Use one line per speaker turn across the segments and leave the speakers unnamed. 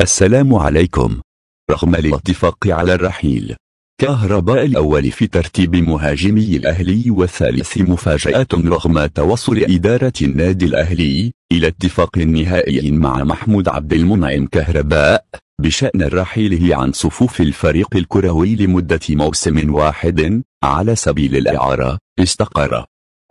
السلام عليكم رغم الاتفاق على الرحيل كهرباء الأول في ترتيب مهاجمي الأهلي والثالث مفاجأة رغم توصل إدارة النادي الأهلي إلى اتفاق نهائي مع محمود عبد المنعم كهرباء بشأن رحيله عن صفوف الفريق الكروي لمدة موسم واحد على سبيل الإعارة استقر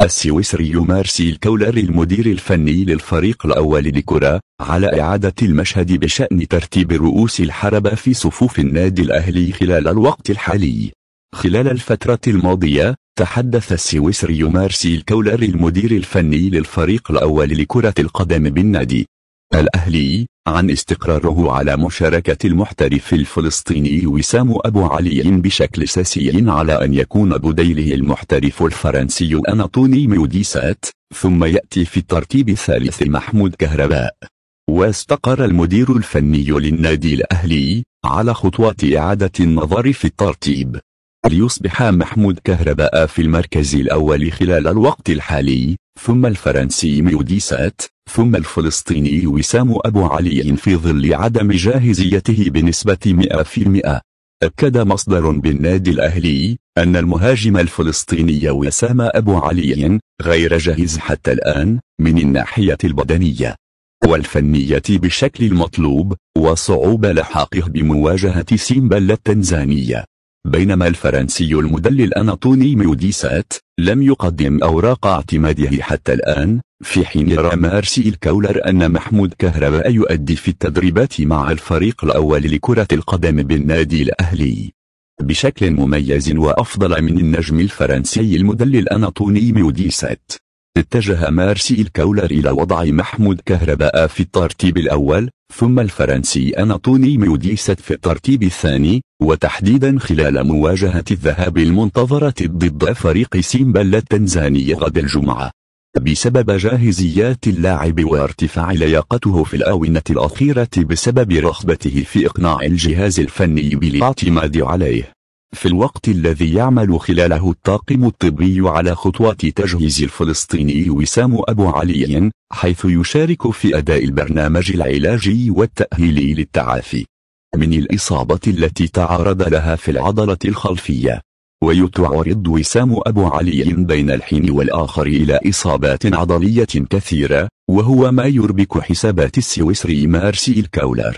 السويسري مارسيل كولر المدير الفني للفريق الأول لكرة على إعادة المشهد بشأن ترتيب رؤوس الحربة في صفوف النادي الأهلي خلال الوقت الحالي خلال الفترة الماضية تحدث السويسري مارسيل كولر المدير الفني للفريق الأول لكرة القدم بالنادي الأهلي عن استقراره على مشاركة المحترف الفلسطيني وسام أبو علي بشكل أساسي على أن يكون بديله المحترف الفرنسي أناطوني ميوديسات ثم يأتي في الترتيب الثالث محمود كهرباء واستقر المدير الفني للنادي الأهلي على خطوات إعادة النظر في الترتيب ليصبح محمود كهرباء في المركز الأول خلال الوقت الحالي ثم الفرنسي ميوديسات ثم الفلسطيني وسام أبو علي في ظل عدم جاهزيته بنسبة 100% أكد مصدر بالنادي الأهلي أن المهاجم الفلسطيني وسام أبو علي غير جاهز حتى الآن من الناحية البدنية والفنية بشكل المطلوب وصعوبة لحاقه بمواجهة سيمبا التنزانية بينما الفرنسي المدلل أناطوني ميوديسات لم يقدم أوراق اعتماده حتى الآن في حين يرى مارسيل كولر أن محمود كهرباء يؤدي في التدريبات مع الفريق الأول لكرة القدم بالنادي الأهلي بشكل مميز وأفضل من النجم الفرنسي المدلل أناطوني ميوديسات اتجه مارسي الكولر إلى وضع محمود كهرباء في الترتيب الأول ثم الفرنسي أناطوني ميوديست في الترتيب الثاني وتحديدا خلال مواجهة الذهاب المنتظرة ضد فريق سيمبل التنزاني غد الجمعة بسبب جاهزيات اللاعب وارتفاع لياقته في الآونة الأخيرة بسبب رغبته في إقناع الجهاز الفني بالاعتماد عليه في الوقت الذي يعمل خلاله الطاقم الطبي على خطوات تجهيز الفلسطيني وسام أبو علي حيث يشارك في أداء البرنامج العلاجي والتأهيلي للتعافي من الإصابة التي تعرض لها في العضلة الخلفية ويتعرض وسام أبو علي بين الحين والآخر إلى إصابات عضلية كثيرة وهو ما يربك حسابات السويسري مارسي الكولر